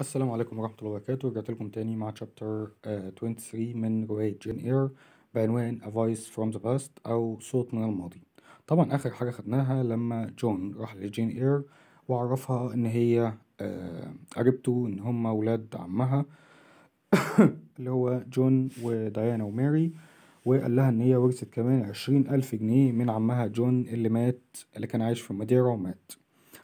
السلام عليكم ورحمة الله وبركاته رجعت لكم تاني مع chapter uh, آه، 23 من رواية جين اير بعنوان A Voice from the Past أو صوت من الماضي طبعا آخر حاجة خدناها لما جون راح لجين اير وعرفها إن هي uh, قريبته إن هما ولاد عمها اللي هو جون وديانا وماري وقال لها إن هي ورثت كمان عشرين ألف جنيه من عمها جون اللي مات اللي كان عايش في ماديرا ومات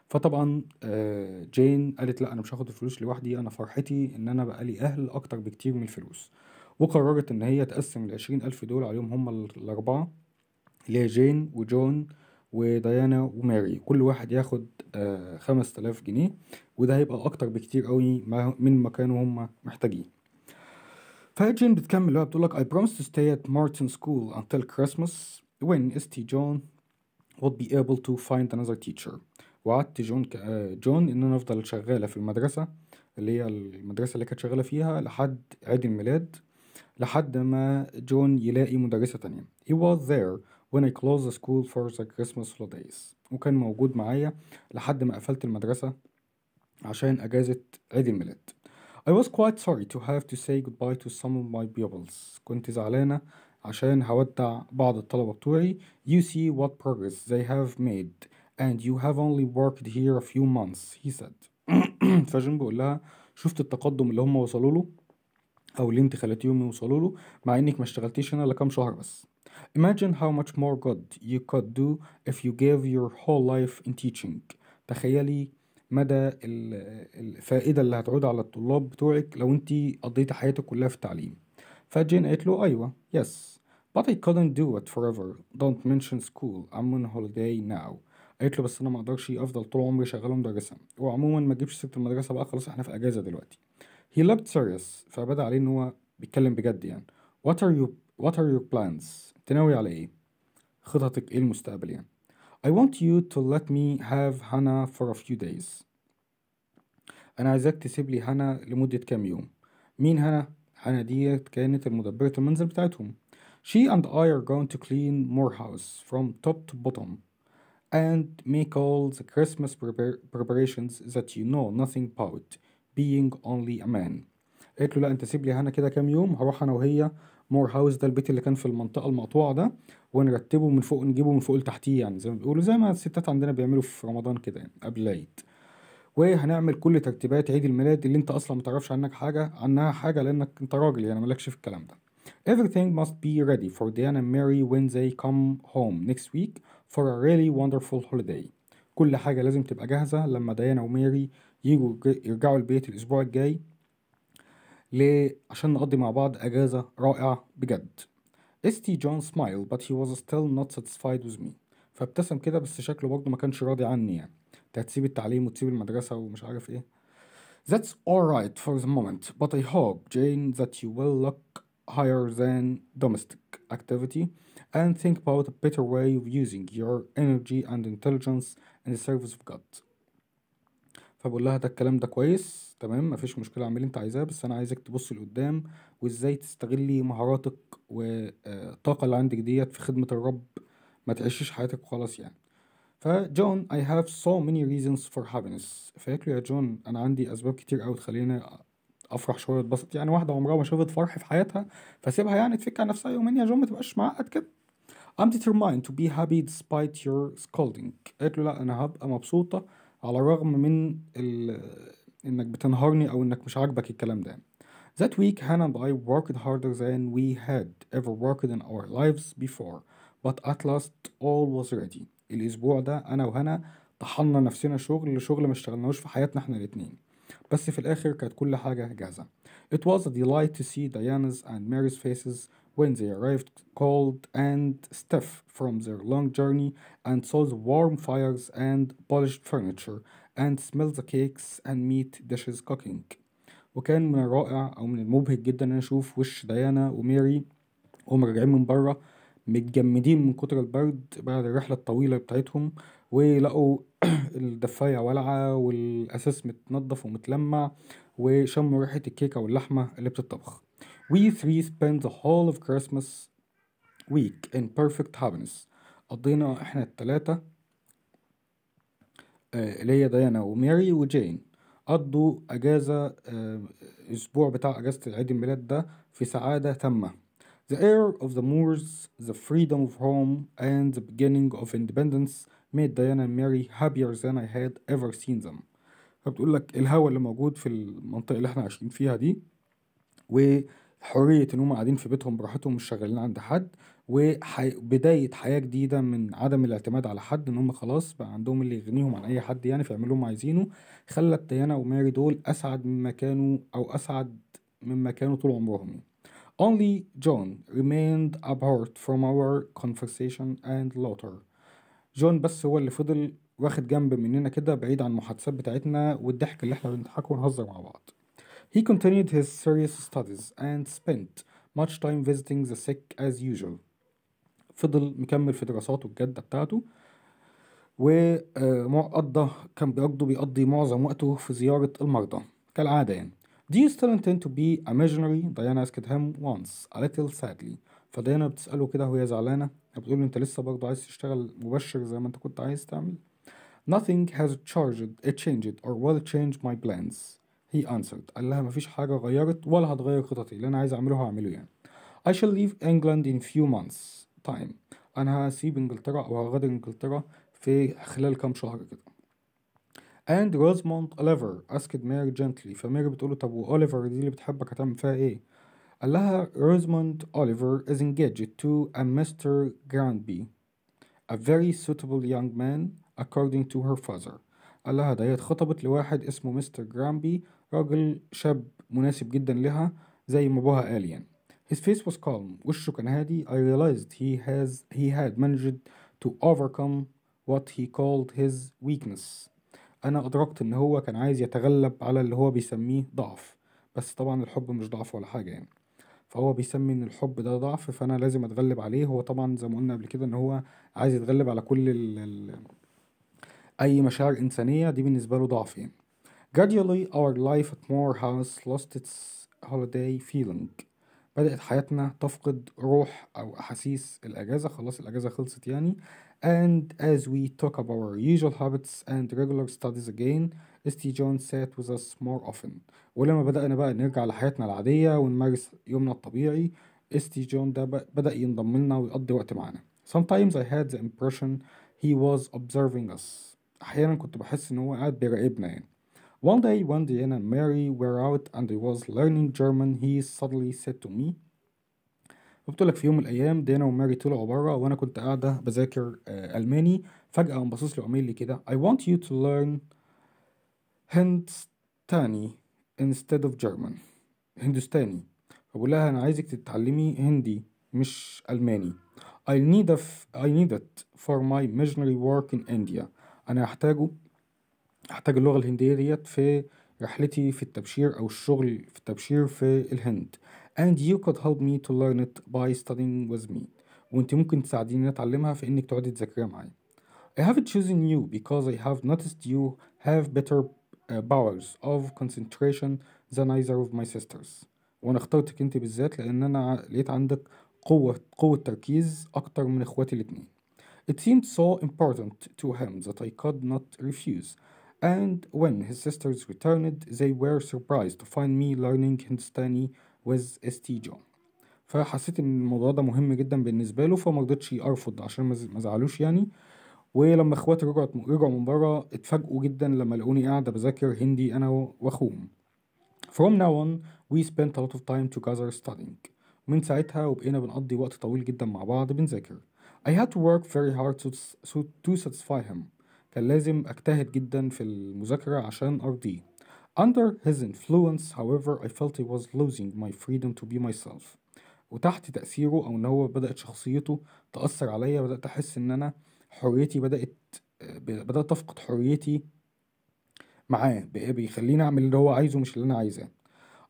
فطبعا آه، جين قالت لا انا مش هاخد الفلوس لوحدي انا فرحتي ان انا بقى لي اهل اكتر بكتير من الفلوس وقررت ان هي تقسم العشرين الف دول عليهم هما الاربعه اللي هي جين وجون وديانا وماري كل واحد ياخد آه، خمس تلاف جنيه وده هيبقى اكتر بكتير قوي من ما كانوا هما محتاجين فجين بتكمل بقى بتقول لك I promise to stay at Martin School until Christmas when St. John would be able to find another teacher وعدت جون ك... آه، جون ان انا افضل شغاله في المدرسه اللي هي المدرسه اللي كانت شغاله فيها لحد عيد الميلاد لحد ما جون يلاقي مدرسه تانية he was there when I closed the school for the Christmas holidays وكان موجود معايا لحد ما قفلت المدرسه عشان اجازه عيد الميلاد I was quite sorry to have to say goodbye to some of my pupils كنت زعلانه عشان هودع بعض الطلبة بتوعي You see what progress they have made and you have only worked here a few months he said فجيم بيقول لها شفت التقدم اللي هم وصلوا له او اللي انت خليتيهم يوصلوا له مع انك ما اشتغلتيش هنا الا كام شهر بس imagine how much more good you could do if you gave your whole life in teaching تخيلي مدى الفائده اللي هتعود على الطلاب بتوعك لو انت قضيتي حياتك كلها في التعليم فجين قالت له ايوه yes but I couldn't do it forever don't mention school I'm on holiday now قالت له بس انا ما اقدرش افضل طول عمري شغاله مدرسه وعموما ما تجيبش سيره المدرسه بقى خلاص احنا في اجازه دلوقتي he لوكت serious فبدا عليه ان هو بيتكلم بجد يعني what are you what are your plans انت ناوي على ايه خططك ايه المستقبل يعني I want you to let me have Hannah for a few days انا عايزاك تسيب لي هنا لمده كام يوم مين هنا هنا ديت كانت المدبرة المنزل بتاعتهم She and I are going to clean more house from top to bottom and make all the Christmas preparations that you know nothing about being only a man قالت له لا انت سيب لي هنا كده كام يوم هروح انا وهي مور هاوس ده البيت اللي كان في المنطقه المقطوعه ده ونرتبه من فوق نجيبه من فوق لتحتيه يعني زي ما بيقولوا زي ما الستات عندنا بيعملوا في رمضان كده يعني قبل العيد وهنعمل كل ترتيبات عيد الميلاد اللي انت اصلا ما تعرفش عنك حاجه عنها حاجه لانك انت راجل يعني مالكش في الكلام ده Everything must be ready for Diana and Mary when they come home next week for a really wonderful holiday كل حاجة لازم تبقى جاهزة لما ديانا وميري يجوا يرجعوا البيت الأسبوع الجاي ليه عشان نقضي مع بعض أجازة رائعة بجد استي جون سمايل but he was still not satisfied with me فابتسم كده بس شكله برضه ما كانش راضي عني يعني انت هتسيب التعليم وتسيب المدرسة ومش عارف ايه That's alright for the moment but I hope Jane that you will look higher than domestic activity and think about a better way of using your energy and intelligence in the service of God فبقول لها ده الكلام ده كويس تمام مفيش مشكلة اعمل اللي انت عايزاه بس انا عايزك تبص لقدام وازاي تستغلي مهاراتك والطاقة آه، اللي عندك ديت في خدمة الرب ما تعيشيش حياتك وخلاص يعني فجون I have so many reasons for happiness فقالت له يا جون أنا عندي أسباب كتير أوي تخليني أفرح شوية أتبسط يعني واحدة عمرها ما شافت فرح في حياتها فسيبها يعني تفك على نفسها يومين يا جون ما تبقاش معقد كده I'm determined to be happy despite your scolding قالت له لا أنا هبقى مبسوطة على الرغم من ال... إنك بتنهارني أو إنك مش عاجبك الكلام ده That week Hannah and I worked harder than we had ever worked in our lives before but at last all was ready الأسبوع ده أنا وهنا طحنا نفسنا شغل شغل ما اشتغلناهوش في حياتنا احنا الاتنين بس في الآخر كانت كل حاجة جاهزة It was a delight to see Diana's and Mary's faces when they arrived cold and stiff from their long journey and saw the warm fires and polished furniture and smelled the cakes and meat dishes cooking وكان من الرائع أو من المبهج جدا إن أشوف وش ديانا وميري وهم راجعين من بره متجمدين من كتر البرد بعد الرحلة الطويلة بتاعتهم ولقوا الدفاية والعة والأساس متنضف ومتلمع وشموا ريحة الكيكة واللحمة اللي بتطبخ We three spent the whole of Christmas week in perfect happiness قضينا احنا التلاتة اللي هي ديانا وماري وجين قضوا أجازة أسبوع بتاع أجازة العيد الميلاد ده في سعادة تامة The air of the moors, the freedom of home, and the beginning of independence made Diana and Mary happier than I had ever seen them. فبتقول لك الهوا اللي موجود في المنطقة اللي احنا عايشين فيها دي و حريه ان هم قاعدين في بيتهم براحتهم مش شغالين عند حد وبدايه حياه جديده من عدم الاعتماد على حد ان هم خلاص بقى عندهم اللي يغنيهم عن اي حد يعني فيعملوا اللي هم عايزينه خلت تيانا وماري دول اسعد مما كانوا او اسعد مما كانوا طول عمرهم Only John remained apart from our conversation and laughter. جون بس هو اللي فضل واخد جنب مننا كده بعيد عن المحادثات بتاعتنا والضحك اللي احنا بنضحكه ونهزر مع بعض. He continued his serious studies and spent much time visiting the sick as usual. فضل مكمل في دراساته الجادة بتاعته وقضى كان بيقضي بيقضي معظم وقته في زيارة المرضى كالعادة يعني. Do you still intend to be a missionary? Diana asked him once, a little sadly. فديانا بتسأله كده وهي زعلانة بتقول له انت لسه برضه عايز تشتغل مبشر زي ما انت كنت عايز تعمل Nothing has charged, changed or will change my plans He answered قال لها مفيش حاجة غيرت ولا هتغير خططي اللي أنا عايز أعمله هعمله يعني I shall leave England in few months time أنا هسيب إنجلترا أو هغادر إنجلترا في خلال كام شهر كده and Rosemont Oliver asked Mary gently فميري بتقول له طب وأوليفر دي اللي بتحبك هتعمل فيها إيه؟ قال لها Rosemont Oliver is engaged to a Mr. Granby a very suitable young man according to her father قال لها ديت خطبت لواحد اسمه مستر جرامبي راجل شاب مناسب جدا لها زي ما أبوها قال يعني His face was calm وشه كان هادي I realized he has he had managed to overcome what he called his weakness أنا أدركت إن هو كان عايز يتغلب على اللي هو بيسميه ضعف بس طبعا الحب مش ضعف ولا حاجة يعني فهو بيسمي ان الحب ده ضعف فانا لازم اتغلب عليه هو طبعا زي ما قلنا قبل كده ان هو عايز يتغلب على كل ال اي مشاعر انسانيه دي بالنسبه له ضعف يعني Gradually, our life at Moore House lost its holiday feeling بدأت حياتنا تفقد روح أو أحاسيس الأجازة خلاص الأجازة خلصت يعني and as we took about our usual habits and regular studies again St. John sat with us more often ولما بدأنا بقى نرجع لحياتنا العادية ونمارس يومنا الطبيعي St. John ده بدأ ينضم لنا ويقضي وقت معنا. Sometimes I had the impression he was observing us أحيانا كنت بحس إن هو قاعد بيراقبنا يعني one day when Diane and Mary were out and I was learning German, he suddenly said to me قلت لك في يوم من الايام دينا وماري طلعوا بره وانا كنت قاعده بذاكر الماني فجاه قام باصص لي كده I want you to learn هندستاني instead of German هندستاني بقول لها انا عايزك تتعلمي هندي مش الماني I need a f- I need it for my missionary work in India احتاج اللغة الهندية ديت في رحلتي في التبشير أو الشغل في التبشير في الهند and you could help me to learn it by studying with me وانت ممكن تساعديني اتعلمها في انك تقعدي تذاكريها معايا I have chosen you because I have noticed you have better powers of concentration than either of my sisters وانا اخترتك انت بالذات لان انا لقيت عندك قوة قوة تركيز اكتر من اخواتي الاتنين It seemed so important to him that I could not refuse and when his sisters returned, they were surprised to find me learning Hindustani with ST John. فحسيت ان الموضوع ده مهم جدا بالنسبه له فما رضيتش ارفض عشان ما زعلوش يعني ولما اخواتي رجعوا رجعوا من بره اتفاجئوا جدا لما لقوني قاعده بذاكر هندي انا واخوهم From now on we spent a lot of time together studying من ساعتها وبقينا بنقضي وقت طويل جدا مع بعض بنذاكر I had to work very hard to, to satisfy him كان لازم أجتهد جدا في المذاكرة عشان أرضيه. Under his influence, however, I felt he was losing my freedom to be myself. وتحت تأثيره أو إن هو بدأت شخصيته تأثر عليا بدأت أحس إن أنا حريتي بدأت بدأت أفقد حريتي معاه بيخليني أعمل اللي هو عايزه مش اللي أنا عايزاه.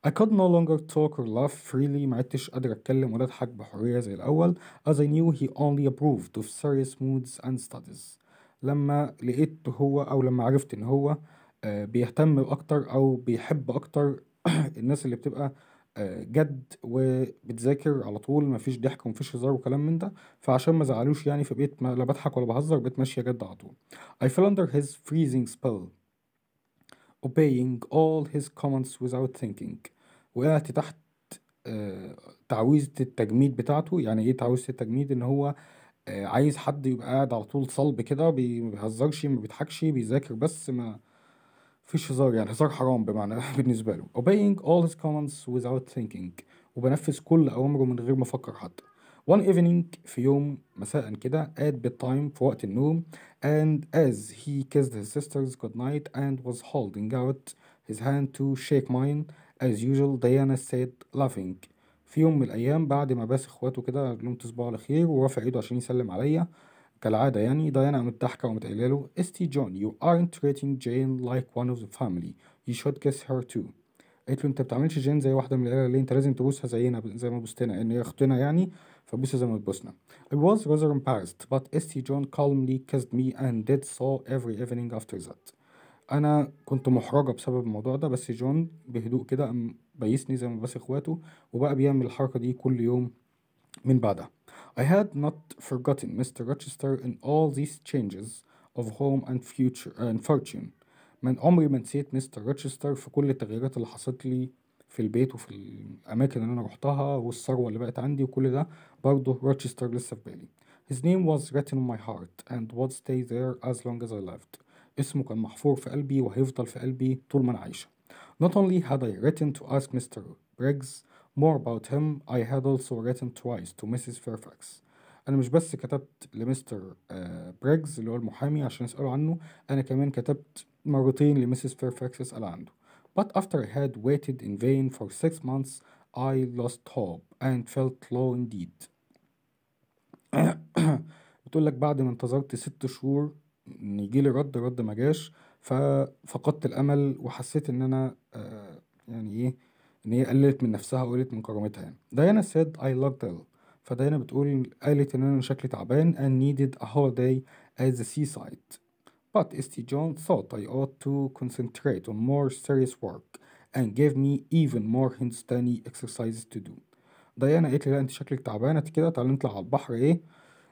I could no longer talk or laugh freely ما عدتش قادر أتكلم ولا أضحك بحرية زي الأول as I knew he only approved of serious moods and studies لما لقيت هو او لما عرفت ان هو آه، بيهتم اكتر او بيحب اكتر الناس اللي بتبقى آه، جد وبتذاكر على طول مفيش ضحك ومفيش هزار وكلام من ده فعشان ما زعلوش يعني فبقيت لا بضحك ولا بهزر بقيت ماشيه جد على طول I fell under his freezing spell obeying all his commands without thinking وقعت تحت آه، تعويذة التجميد بتاعته يعني ايه تعويذة التجميد ان هو عايز حد يبقى قاعد على طول صلب كده ما بيهزرش ما بيضحكش بيذاكر بس ما فيش هزار يعني هزار حرام بمعنى بالنسبة له obeying all his commands without thinking وبنفذ كل أوامره من غير ما أفكر حتى one evening في يوم مساء كده at bedtime في وقت النوم and as he kissed his sisters good night and was holding out his hand to shake mine as usual Diana said laughing في يوم من الأيام بعد ما باس إخواته كده قال لهم تصبحوا على خير ورفع إيده عشان يسلم عليا كالعادة يعني ديانا قامت ضحكة وقامت له استي جون يو ارنت treating جين لايك وان اوف ذا فاميلي يو شود كيس هير تو قالت له انت بتعملش جين زي واحدة من العيلة اللي انت لازم تبوسها زينا زي ما بوستنا ان يعني هي اختنا يعني فبوسها زي ما بتبوسنا I was rather embarrassed but استي جون calmly kissed me and did so every evening after that أنا كنت محرجة بسبب الموضوع ده بس جون بهدوء كده بيسني زي ما بس اخواته وبقى بيعمل الحركة دي كل يوم من بعدها I had not forgotten Mr. Rochester in all these changes of home and future and fortune من عمري ما نسيت مستر روتشستر في كل التغييرات اللي حصلت لي في البيت وفي الأماكن اللي أنا روحتها والثروة اللي بقت عندي وكل ده برضه روتشستر لسه في بالي His name was written on my heart and would stay there as long as I lived اسمه كان محفور في قلبي وهيفضل في قلبي طول ما أنا عايشة Not only had I written to ask Mr. Briggs more about him, I had also written twice to Mrs. Fairfax. أنا مش بس كتبت لمستر بريجز اللي هو المحامي عشان أسأله عنه، أنا كمان كتبت مرتين لمسز فيرفاكس أسأل عنه. But after I had waited in vain for six months, I lost hope and felt low indeed. بتقول لك بعد ما انتظرت ست شهور يجي لي رد رد ما جاش ففقدت الامل وحسيت ان انا آه، يعني ايه ان هي قللت من نفسها وقللت من كرامتها يعني ديانا said I loved her فديانا بتقول قالت ان انا شكلي تعبان and needed a holiday at the seaside but St. John thought I ought to concentrate on more serious work and gave me even more Hindustani exercises to do ديانا قالت لي لا انت شكلك تعبانه كده تعالي نطلع على البحر ايه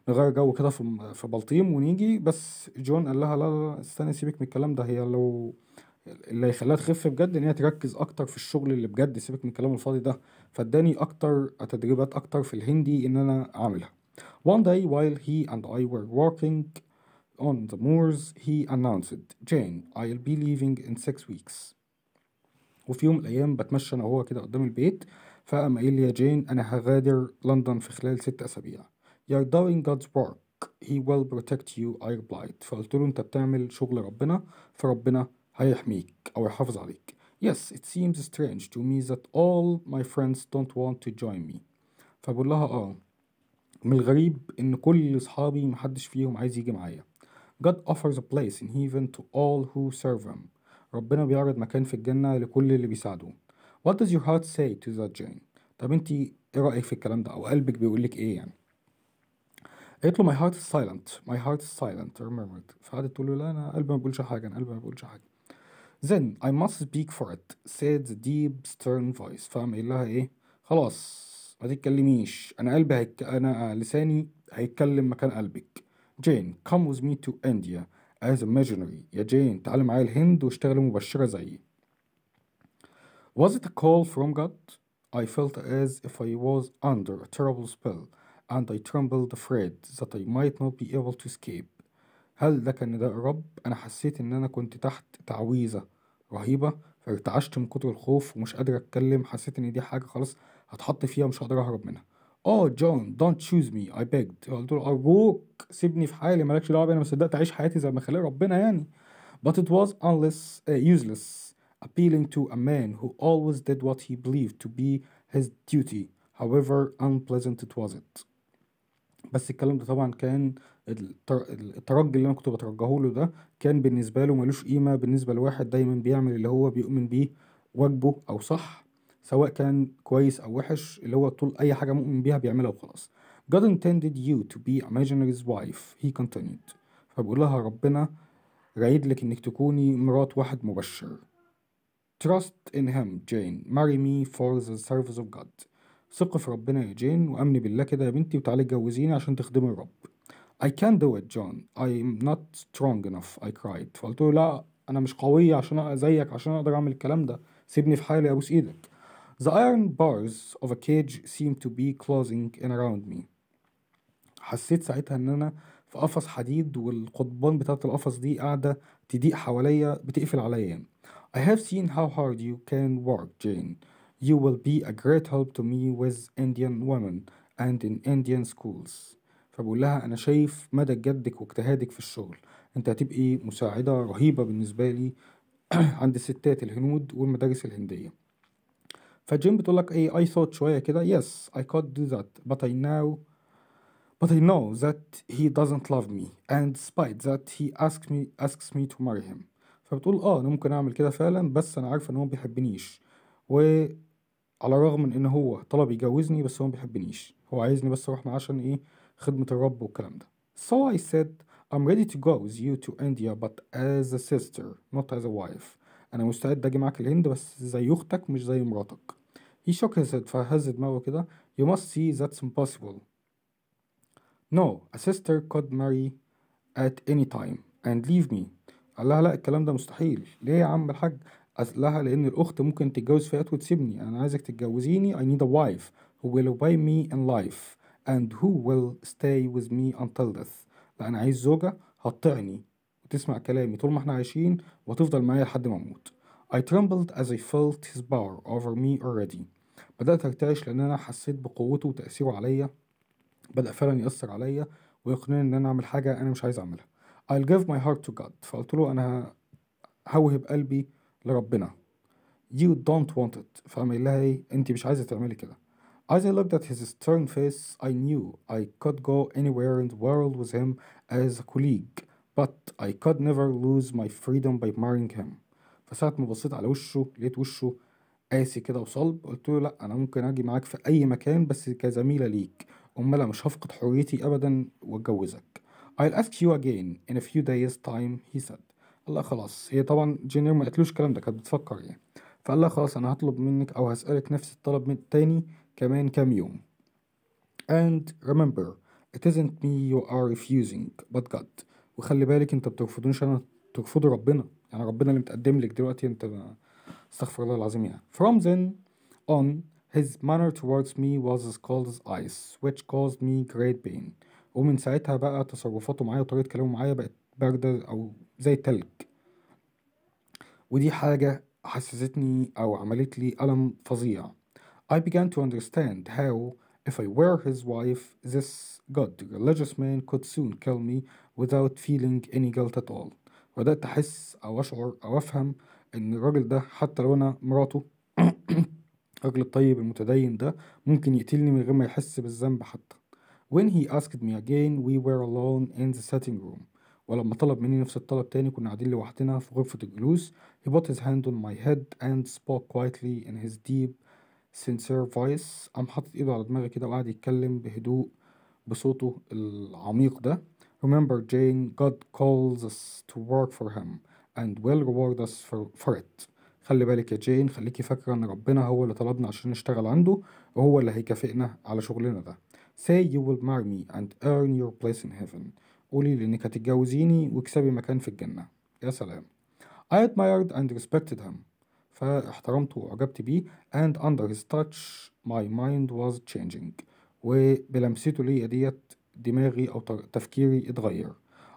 نغير جو كده في في بلطيم ونيجي بس جون قال لها لا لا استني سيبك من الكلام ده هي لو اللي هيخليها تخف بجد ان هي تركز اكتر في الشغل اللي بجد سيبك من الكلام الفاضي ده فاداني اكتر تدريبات اكتر في الهندي ان انا اعملها One day while he and I were walking on the moors he announced Jane I'll be leaving in six weeks وفي يوم من الايام بتمشى انا وهو كده قدام البيت فقام قايل لي يا جين انا هغادر لندن في خلال ست اسابيع You're doing God's work he will protect you I replied فقلت له انت بتعمل شغل ربنا فربنا هيحميك أو يحافظ عليك Yes, it seems strange to me that all my friends don't want to join me فبقول لها اه من الغريب ان كل اصحابي محدش فيهم عايز يجي معايا God offers a place in heaven to all who serve him ربنا بيعرض مكان في الجنة لكل اللي بيساعدوه What does your heart say to that journey؟ طب انت ايه رأيك في الكلام ده او قلبك بيقولك ايه يعني قالت له ماي هارت سايلنت ماي هارت سايلنت remembered فقعدت تقول له لا انا قلبي ما بيقولش حاجه انا قلبي ما بيقولش حاجه Then I must speak for it said the deep stern voice فقام قايل لها ايه خلاص ما تتكلميش انا قلبي هيك... انا لساني هيتكلم مكان قلبك جين come with me to India as a missionary يا جين تعالي معايا الهند واشتغلي مبشرة زيي Was it a call from God? I felt as if I was under a terrible spell and I trembled afraid that I might not be able to escape هل ده كان نداء الرب؟ أنا حسيت إن أنا كنت تحت تعويذة رهيبة فارتعشت من كتر الخوف ومش قادر أتكلم حسيت إن دي حاجة خلاص هتحط فيها مش هقدر أهرب منها اه جون دونت تشوز مي اي begged قلت له أرجوك سيبني في حالي مالكش دعوة أنا ما صدقت أعيش حياتي زي ما خلق ربنا يعني but it was unless uh, useless appealing to a man who always did what he believed to be his duty however unpleasant it was it بس الكلام ده طبعا كان الترجي اللي انا كنت بترجاه له ده كان بالنسبه له ملوش قيمه بالنسبه لواحد دايما بيعمل اللي هو بيؤمن بيه واجبه او صح سواء كان كويس او وحش اللي هو طول اي حاجه مؤمن بيها بيعملها وخلاص God intended you to be imaginary's wife he continued فبقول لها ربنا رايد لك انك تكوني مرات واحد مبشر Trust in him Jane marry me for the service of God ثقي في ربنا يا جين وأمني بالله كده يا بنتي وتعالي اتجوزيني عشان تخدمي الرب I can do it John I'm not strong enough I cried فقلت له لا أنا مش قوية عشان زيك عشان أقدر أعمل الكلام ده سيبني في حالي أبوس إيدك The iron bars of a cage seemed to be closing in around me حسيت ساعتها إن أنا في قفص حديد والقضبان بتاعة القفص دي قاعدة تضيق حواليا بتقفل عليا I have seen how hard you can work Jane You will be a great help to me with Indian women and in Indian schools فبقول لها أنا شايف مدى جدك واجتهادك في الشغل أنت هتبقي مساعدة رهيبة بالنسبة لي عند الستات الهنود والمدارس الهندية فجيم بتقول لك ايه I thought شوية كده yes I could do that but I now but I know that he doesn't love me and despite that he asks me asks me to marry him فبتقول اه انا ممكن اعمل كده فعلا بس انا عارفة ان هو ما بيحبنيش و على الرغم من ان هو طلب يجوزني بس هو ما بيحبنيش هو عايزني بس اروح معاه عشان ايه خدمة الرب والكلام ده So I said I'm ready to go with you to India but as a sister not as a wife أنا مستعد أجي معاك الهند بس زي أختك مش زي مراتك He shook his head فهز دماغه كده You must see that's impossible No a sister could marry at any time and leave me قال لها لا الكلام ده مستحيل ليه يا عم الحاج لها لان الاخت ممكن تتجوز فئات وتسيبني انا عايزك تتجوزيني I need a wife who will obey me in life and who will stay with me until death لا انا عايز زوجة هتطعني وتسمع كلامي طول ما احنا عايشين وهتفضل معايا لحد ما اموت I trembled as I felt his power over me already بدأت أرتعش لأن أنا حسيت بقوته وتأثيره عليا بدأ فعلا يأثر عليا ويقنعني إن أنا أعمل حاجة أنا مش عايز أعملها I'll give my heart to God فقلت له أنا هوهب قلبي لربنا you don't want it فعمل لها ايه انت مش عايزه تعملي كده As I looked at his stern face I knew I could go anywhere in the world with him as a colleague but I could never lose my freedom by marrying him فساعة ما بصيت على وشه لقيت وشه قاسي كده وصلب قلت له لا انا ممكن اجي معاك في اي مكان بس كزميلة ليك امال مش هفقد حريتي ابدا واتجوزك I'll ask you again in a few days time he said قال لها خلاص هي طبعا جينير ما قالتلوش الكلام ده كانت بتفكر يعني فقال لها خلاص انا هطلب منك او هسألك نفس الطلب من تاني كمان كام يوم and remember it isn't me you are refusing but God وخلي بالك انت بترفضونش انا ترفضوا ربنا يعني ربنا اللي متقدم لك دلوقتي انت استغفر الله العظيم يعني from then on his manner towards me was as cold as ice which caused me great pain ومن ساعتها بقى تصرفاته معايا وطريقة كلامه معايا بقت باردة أو زي التلج ودي حاجة حسستني أو عملت لي ألم فظيع I began to understand how if I were his wife this god religious man could soon kill me without feeling any guilt at all بدأت أحس أو أشعر أو أفهم إن الراجل ده حتى لو أنا مراته الراجل الطيب المتدين ده ممكن يقتلني من غير ما يحس بالذنب حتى When he asked me again, we were alone in the sitting room. ولما طلب مني نفس الطلب تاني كنا قاعدين لوحدنا في غرفة الجلوس he put his hand on my head and spoke quietly in his deep sincere voice قام حاطط ايده على دماغي كده وقعد يتكلم بهدوء بصوته العميق ده remember Jane God calls us to work for him and will reward us for, for it خلي بالك يا جين خليكي فاكرة ان ربنا هو اللي طلبنا عشان نشتغل عنده وهو اللي هيكافئنا على شغلنا ده say you will marry me and earn your place in heaven قولي لي إنك هتتجوزيني واكسبي مكان في الجنة يا سلام I admired and respected him فاحترمته وأعجبت بيه and under his touch my mind was changing وبلمسته ليا ديت دماغي أو تفكيري اتغير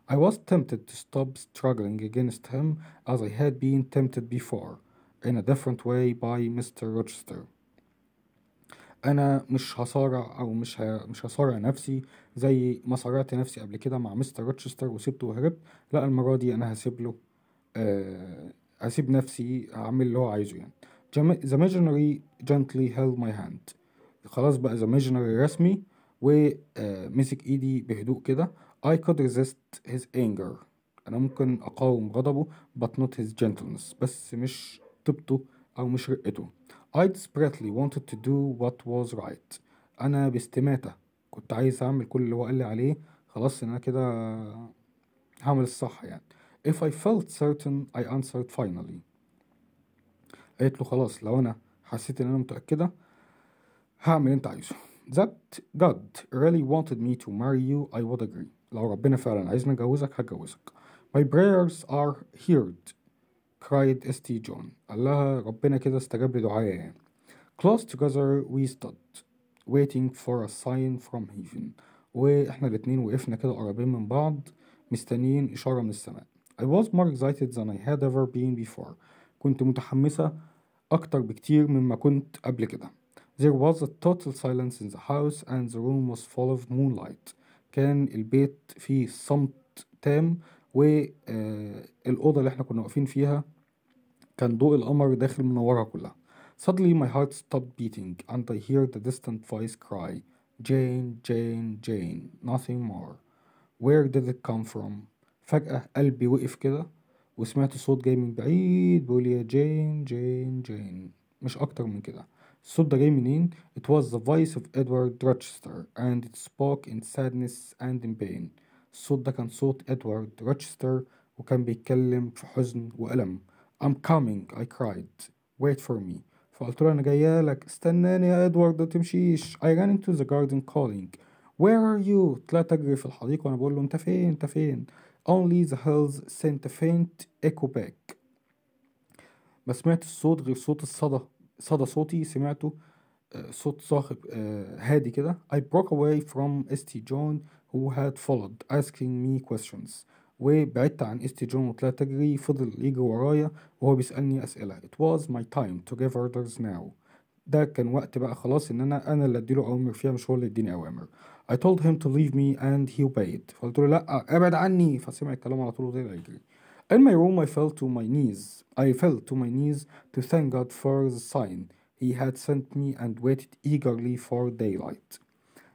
I was tempted to stop struggling against him as I had been tempted before in a different way by Mr. Rochester أنا مش هصارع أو مش مش هصارع نفسي زي ما صرعت نفسي قبل كده مع مستر روتشستر وسبته وهربت لا المرة دي أنا هسيب له أه هسيب نفسي أعمل اللي هو عايزه يعني ذا ميجنري جنتلي held ماي هاند خلاص بقى ذا ميجنري رسمي ومسك آه، ايدي بهدوء كده I could resist his anger انا ممكن اقاوم غضبه but not his gentleness بس مش طبته او مش رقته I desperately wanted to do what was right انا باستماتة كنت عايز اعمل كل اللي هو قال لي عليه خلاص ان انا كده هعمل الصح يعني if I felt certain I answered finally قالت له خلاص لو انا حسيت ان انا متأكدة هعمل انت عايزه that God really wanted me to marry you I would agree لو ربنا فعلا عايزني اتجوزك هتجوزك my prayers are heard cried S.T. John قال لها ربنا كده استجاب لدعائي يعني close together we stood waiting for a sign from heaven واحنا الاثنين وقفنا كده قريبين من بعض مستنيين إشارة من السماء I was more excited than I had ever been before كنت متحمسة أكتر بكتير مما كنت قبل كده There was a total silence in the house and the room was full of moonlight كان البيت فيه صمت تام والأوضة آه، اللي احنا كنا واقفين فيها كان ضوء القمر داخل منورها كلها Suddenly my heart stopped beating, and I heard a distant voice cry, Jane, Jane, Jane, nothing more. Where did it come from? فجأة eh, قلبي وقف كده وسمعت صوت جاي من بعيد بيقول يا جين جين جين مش أكتر من كده الصوت ده جاي منين؟ It was the voice of Edward Rochester and it spoke in sadness and in pain الصوت ده كان صوت إدوارد روتشستر وكان بيتكلم في حزن وألم I'm coming I cried wait for me فقلت له انا جايه لك استناني يا ادوارد ما تمشيش I ran into the garden calling where are you طلعت اجري في الحديقه وانا بقول له انت فين انت فين only the hills sent a faint echo back ما سمعت الصوت غير صوت الصدى صدى صوتي سمعته آه، صوت صاخب آه، هادي كده I broke away from St. John who had followed asking me questions وبعدت عن إستي جون وطلعت أجري فضل يجري ورايا وهو بيسألني أسئلة it was my time to give orders now ده كان وقت بقى خلاص إن أنا أنا اللي أديله أوامر فيها مش هو اللي يديني أوامر I told him to leave me and he obeyed فقلت له لأ ابعد عني فسمع الكلام على طول وطلع يجري In my room I fell to my knees I fell to my knees to thank God for the sign he had sent me and waited eagerly for daylight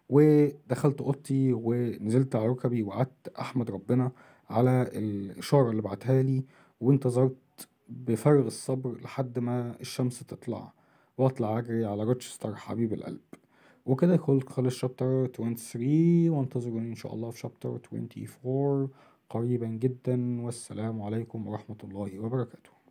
ودخلت اوضتي ونزلت على ركبي وقعدت احمد ربنا على الإشارة اللي بعتها لي وانتظرت بفارغ الصبر لحد ما الشمس تطلع واطلع اجري على روتشستر حبيب القلب وكده خلص شابتر 23 وانتظروني ان شاء الله في شابتر 24 قريبا جدا والسلام عليكم ورحمة الله وبركاته